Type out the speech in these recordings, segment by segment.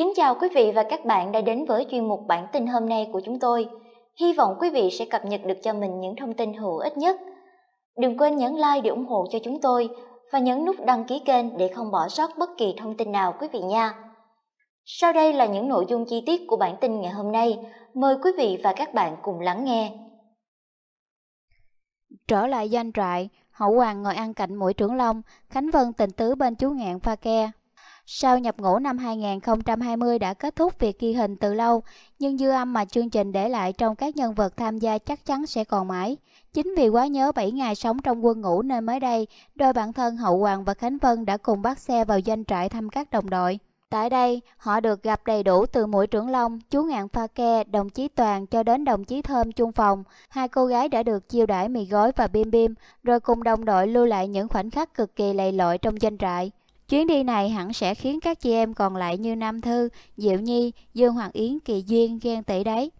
Kính chào quý vị và các bạn đã đến với chuyên mục bản tin hôm nay của chúng tôi. Hy vọng quý vị sẽ cập nhật được cho mình những thông tin hữu ích nhất. Đừng quên nhấn like để ủng hộ cho chúng tôi và nhấn nút đăng ký kênh để không bỏ sót bất kỳ thông tin nào quý vị nha. Sau đây là những nội dung chi tiết của bản tin ngày hôm nay. Mời quý vị và các bạn cùng lắng nghe. Trở lại doanh trại, Hậu Hoàng ngồi ăn cạnh mũi trưởng Long, Khánh Vân tình tứ bên chú ngạn pha ke sau nhập ngũ năm 2020 đã kết thúc việc ghi hình từ lâu, nhưng dư âm mà chương trình để lại trong các nhân vật tham gia chắc chắn sẽ còn mãi. Chính vì quá nhớ 7 ngày sống trong quân ngũ nên mới đây, đôi bạn thân Hậu Hoàng và Khánh Vân đã cùng bắt xe vào doanh trại thăm các đồng đội. Tại đây, họ được gặp đầy đủ từ mũi trưởng Long, chú Ngạn Pha Ke, đồng chí Toàn cho đến đồng chí Thơm chung phòng. Hai cô gái đã được chiêu đãi mì gói và bim bim, rồi cùng đồng đội lưu lại những khoảnh khắc cực kỳ lầy lội trong doanh trại. Chuyến đi này hẳn sẽ khiến các chị em còn lại như Nam Thư, Diệu Nhi, Dương Hoàng Yến, Kỳ Duyên, ghen tị đấy.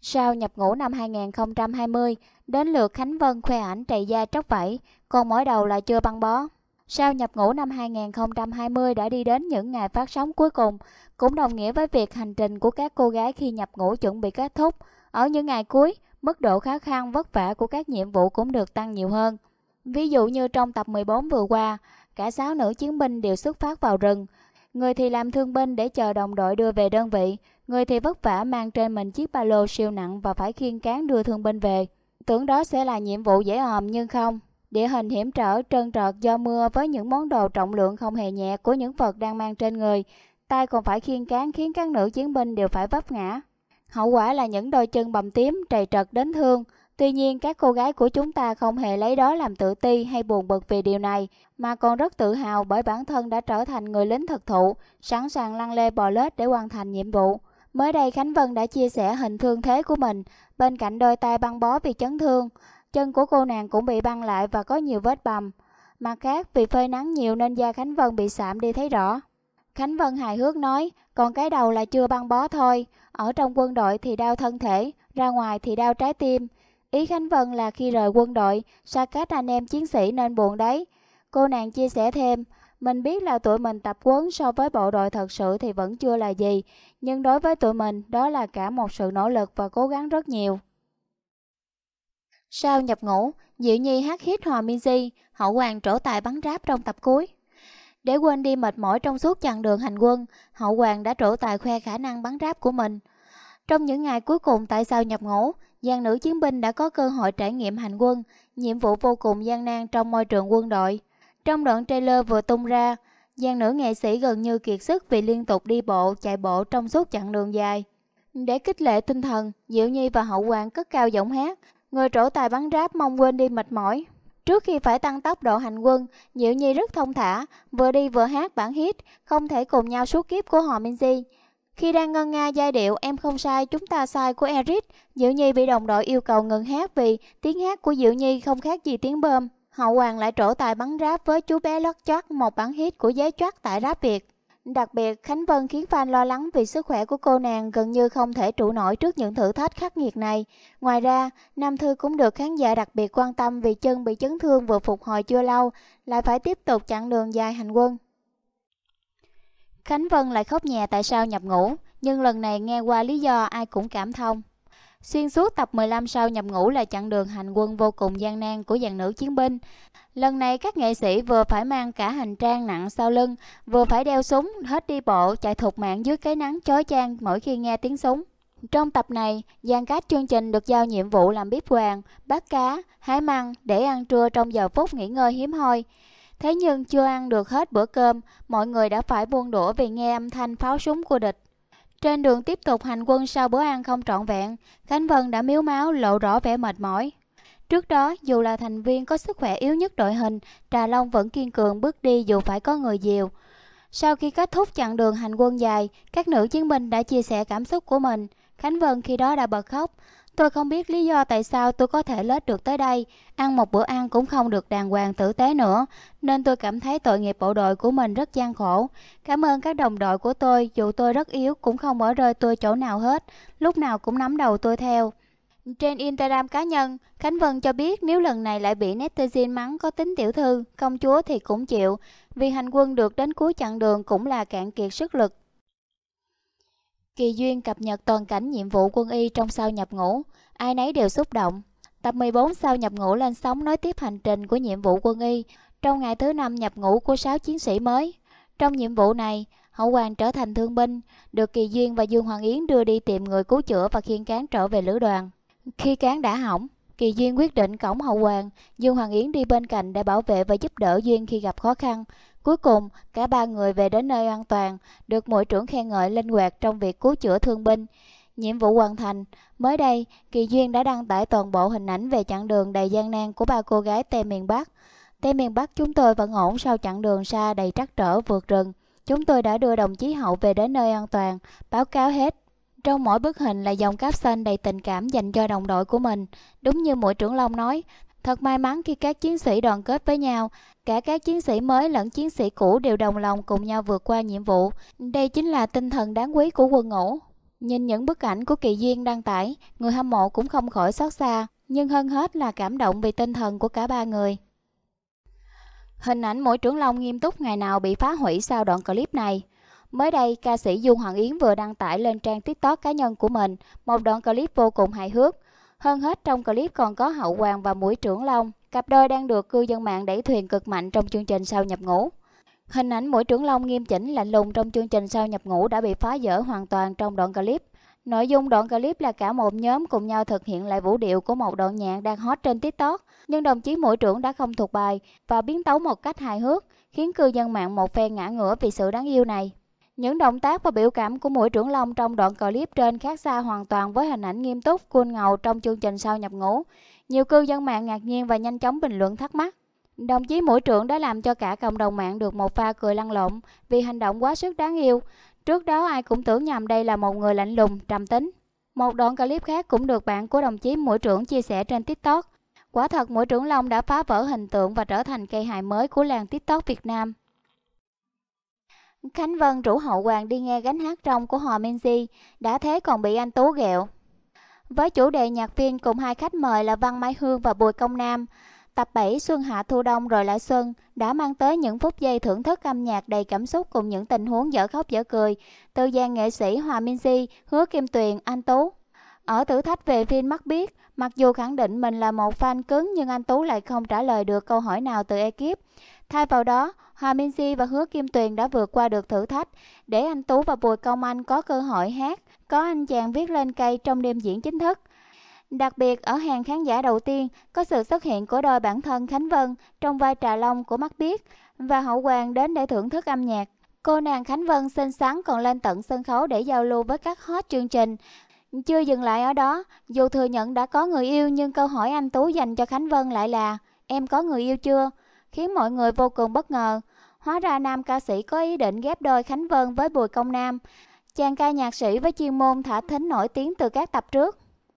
Sau nhập ngũ năm 2020, đến lượt Khánh Vân khoe ảnh trầy da tróc vẫy, còn mỗi đầu là chưa băng bó. Sau nhập ngũ năm 2020 đã đi đến những ngày phát sóng cuối cùng, cũng đồng nghĩa với việc hành trình của các cô gái khi nhập ngũ chuẩn bị kết thúc. Ở những ngày cuối, mức độ khó khăn vất vả của các nhiệm vụ cũng được tăng nhiều hơn. Ví dụ như trong tập 14 vừa qua, Cả sáu nữ chiến binh đều xuất phát vào rừng. Người thì làm thương binh để chờ đồng đội đưa về đơn vị, người thì vất vả mang trên mình chiếc ba lô siêu nặng và phải khiêng cán đưa thương binh về. Tưởng đó sẽ là nhiệm vụ dễ òm nhưng không. Địa hình hiểm trở, trơn trợt do mưa với những món đồ trọng lượng không hề nhẹ của những vật đang mang trên người. Tay còn phải khiêng cán khiến các nữ chiến binh đều phải vấp ngã. Hậu quả là những đôi chân bầm tím, trầy trật đến thương, Tuy nhiên, các cô gái của chúng ta không hề lấy đó làm tự ti hay buồn bực vì điều này, mà còn rất tự hào bởi bản thân đã trở thành người lính thực thụ, sẵn sàng lăn lê bò lết để hoàn thành nhiệm vụ. Mới đây Khánh Vân đã chia sẻ hình thương thế của mình, bên cạnh đôi tay băng bó vì chấn thương. Chân của cô nàng cũng bị băng lại và có nhiều vết bầm. Mặt khác, vì phơi nắng nhiều nên da Khánh Vân bị sạm đi thấy rõ. Khánh Vân hài hước nói, còn cái đầu là chưa băng bó thôi. Ở trong quân đội thì đau thân thể, ra ngoài thì đau trái tim. Ý Khánh Vân là khi rời quân đội, xa cách anh em chiến sĩ nên buồn đấy. Cô nàng chia sẻ thêm, mình biết là tụi mình tập quấn so với bộ đội thật sự thì vẫn chưa là gì, nhưng đối với tụi mình đó là cả một sự nỗ lực và cố gắng rất nhiều. Sau nhập ngũ, Diệu Nhi hát hit Hòa Minzy, hậu hoàng trổ tài bắn ráp trong tập cuối. Để quên đi mệt mỏi trong suốt chặng đường hành quân, hậu hoàng đã trổ tài khoe khả năng bắn ráp của mình. Trong những ngày cuối cùng tại sao nhập ngũ, Giang nữ chiến binh đã có cơ hội trải nghiệm hành quân, nhiệm vụ vô cùng gian nan trong môi trường quân đội. Trong đoạn trailer vừa tung ra, Giang nữ nghệ sĩ gần như kiệt sức vì liên tục đi bộ, chạy bộ trong suốt chặng đường dài. Để kích lệ tinh thần, Diệu Nhi và Hậu Hoàng cất cao giọng hát, người trổ tài bắn ráp mong quên đi mệt mỏi. Trước khi phải tăng tốc độ hành quân, Diệu Nhi rất thông thả, vừa đi vừa hát bản hit, không thể cùng nhau suốt kiếp của họ Minzy. Khi đang ngân nga giai điệu Em không sai, chúng ta sai của Eric, Diệu Nhi bị đồng đội yêu cầu ngừng hát vì tiếng hát của Diệu Nhi không khác gì tiếng bơm. Hậu Hoàng lại trổ tài bắn ráp với chú bé lót chót một bản hit của giới chót tại rap Việt. Đặc biệt, Khánh Vân khiến fan lo lắng vì sức khỏe của cô nàng gần như không thể trụ nổi trước những thử thách khắc nghiệt này. Ngoài ra, Nam Thư cũng được khán giả đặc biệt quan tâm vì chân bị chấn thương vừa phục hồi chưa lâu, lại phải tiếp tục chặng đường dài hành quân. Khánh Vân lại khóc nhè tại sao nhập ngũ, nhưng lần này nghe qua lý do ai cũng cảm thông. Xuyên suốt tập 15 sau nhập ngũ là chặng đường hành quân vô cùng gian nan của dàn nữ chiến binh. Lần này các nghệ sĩ vừa phải mang cả hành trang nặng sau lưng, vừa phải đeo súng, hết đi bộ, chạy thục mạng dưới cái nắng chói chang mỗi khi nghe tiếng súng. Trong tập này, dàn cát chương trình được giao nhiệm vụ làm bếp hoàng, bắt cá, hái măng để ăn trưa trong giờ phút nghỉ ngơi hiếm hoi. Thế nhưng chưa ăn được hết bữa cơm, mọi người đã phải buông đũa vì nghe âm thanh pháo súng của địch. Trên đường tiếp tục hành quân sau bữa ăn không trọn vẹn, Khánh Vân đã miếu máu lộ rõ vẻ mệt mỏi. Trước đó, dù là thành viên có sức khỏe yếu nhất đội hình, Trà Long vẫn kiên cường bước đi dù phải có người dìu. Sau khi kết thúc chặng đường hành quân dài, các nữ chiến binh đã chia sẻ cảm xúc của mình. Khánh Vân khi đó đã bật khóc. Tôi không biết lý do tại sao tôi có thể lết được tới đây, ăn một bữa ăn cũng không được đàng hoàng tử tế nữa, nên tôi cảm thấy tội nghiệp bộ đội của mình rất gian khổ. Cảm ơn các đồng đội của tôi, dù tôi rất yếu cũng không bỏ rơi tôi chỗ nào hết, lúc nào cũng nắm đầu tôi theo. Trên Instagram cá nhân, Khánh Vân cho biết nếu lần này lại bị netizen mắng có tính tiểu thư, công chúa thì cũng chịu, vì hành quân được đến cuối chặng đường cũng là cạn kiệt sức lực. Kỳ Duyên cập nhật toàn cảnh nhiệm vụ quân y trong sau nhập ngũ, ai nấy đều xúc động. Tập 14 sau nhập ngũ lên sóng nói tiếp hành trình của nhiệm vụ quân y trong ngày thứ năm nhập ngũ của 6 chiến sĩ mới. Trong nhiệm vụ này, Hậu Hoàng trở thành thương binh, được Kỳ Duyên và Dương Hoàng Yến đưa đi tìm người cứu chữa và khiên cán trở về lữ đoàn. Khi cán đã hỏng, Kỳ Duyên quyết định cổng Hậu Hoàng, Dương Hoàng Yến đi bên cạnh để bảo vệ và giúp đỡ Duyên khi gặp khó khăn. Cuối cùng, cả ba người về đến nơi an toàn, được mỗi trưởng khen ngợi linh hoạt trong việc cứu chữa thương binh. Nhiệm vụ hoàn thành, mới đây, Kỳ Duyên đã đăng tải toàn bộ hình ảnh về chặng đường đầy gian nan của ba cô gái Tây miền Bắc. Tây miền Bắc chúng tôi vẫn ổn sau chặng đường xa đầy trắc trở vượt rừng. Chúng tôi đã đưa đồng chí Hậu về đến nơi an toàn, báo cáo hết. Trong mỗi bức hình là dòng cáp xanh đầy tình cảm dành cho đồng đội của mình. Đúng như mũi trưởng Long nói, Thật may mắn khi các chiến sĩ đoàn kết với nhau, cả các chiến sĩ mới lẫn chiến sĩ cũ đều đồng lòng cùng nhau vượt qua nhiệm vụ. Đây chính là tinh thần đáng quý của quân ngũ. Nhìn những bức ảnh của Kỳ Duyên đăng tải, người hâm mộ cũng không khỏi xót xa, nhưng hơn hết là cảm động vì tinh thần của cả ba người. Hình ảnh mỗi trưởng long nghiêm túc ngày nào bị phá hủy sau đoạn clip này. Mới đây, ca sĩ Du Hoàng Yến vừa đăng tải lên trang TikTok cá nhân của mình một đoạn clip vô cùng hài hước. Hơn hết trong clip còn có Hậu Hoàng và Mũi Trưởng Long, cặp đôi đang được cư dân mạng đẩy thuyền cực mạnh trong chương trình sau nhập ngũ. Hình ảnh Mũi Trưởng Long nghiêm chỉnh lạnh lùng trong chương trình sau nhập ngũ đã bị phá vỡ hoàn toàn trong đoạn clip. Nội dung đoạn clip là cả một nhóm cùng nhau thực hiện lại vũ điệu của một đoạn nhạc đang hot trên TikTok, nhưng đồng chí mũi trưởng đã không thuộc bài và biến tấu một cách hài hước, khiến cư dân mạng một phen ngã ngửa vì sự đáng yêu này. Những động tác và biểu cảm của mũi trưởng long trong đoạn clip trên khác xa hoàn toàn với hình ảnh nghiêm túc cool ngầu trong chương trình sau nhập ngũ. Nhiều cư dân mạng ngạc nhiên và nhanh chóng bình luận thắc mắc. Đồng chí mũi trưởng đã làm cho cả cộng đồng mạng được một pha cười lăn lộn vì hành động quá sức đáng yêu. Trước đó ai cũng tưởng nhầm đây là một người lạnh lùng, trầm tính. Một đoạn clip khác cũng được bạn của đồng chí mũi trưởng chia sẻ trên TikTok. Quả thật mũi trưởng Long đã phá vỡ hình tượng và trở thành cây hài mới của làng TikTok Việt Nam. Khánh Vân rủ Hậu Hoàng đi nghe gánh hát trong của Hòa Minzy, đã thế còn bị anh Tú ghẹo. Với chủ đề nhạc phim cùng hai khách mời là Văn Mai Hương và Bùi Công Nam, tập 7 Xuân Hạ Thu Đông rồi lại Xuân đã mang tới những phút giây thưởng thức âm nhạc đầy cảm xúc cùng những tình huống dở khóc dở cười từ dàn nghệ sĩ Hòa Minzy, Hứa Kim Tuyền, anh Tú. Ở thử thách về phim mắt biết, mặc dù khẳng định mình là một fan cứng nhưng anh Tú lại không trả lời được câu hỏi nào từ ekip. Thay vào đó, Hòa Minh Di và Hứa Kim Tuyền đã vượt qua được thử thách để anh Tú và Bùi Công Anh có cơ hội hát, có anh chàng viết lên cây trong đêm diễn chính thức. Đặc biệt ở hàng khán giả đầu tiên có sự xuất hiện của đôi bản thân Khánh Vân trong vai Trà Long của Mắt Biết và Hậu Hoàng đến để thưởng thức âm nhạc. Cô nàng Khánh Vân xinh xắn còn lên tận sân khấu để giao lưu với các hot chương trình. Chưa dừng lại ở đó, dù thừa nhận đã có người yêu nhưng câu hỏi anh Tú dành cho Khánh Vân lại là Em có người yêu chưa? khiến mọi người vô cùng bất ngờ. Hóa ra nam ca sĩ có ý định ghép đôi Khánh Vân với Bùi Công Nam, chàng ca nhạc sĩ với chuyên môn thả thính nổi tiếng từ các tập trước.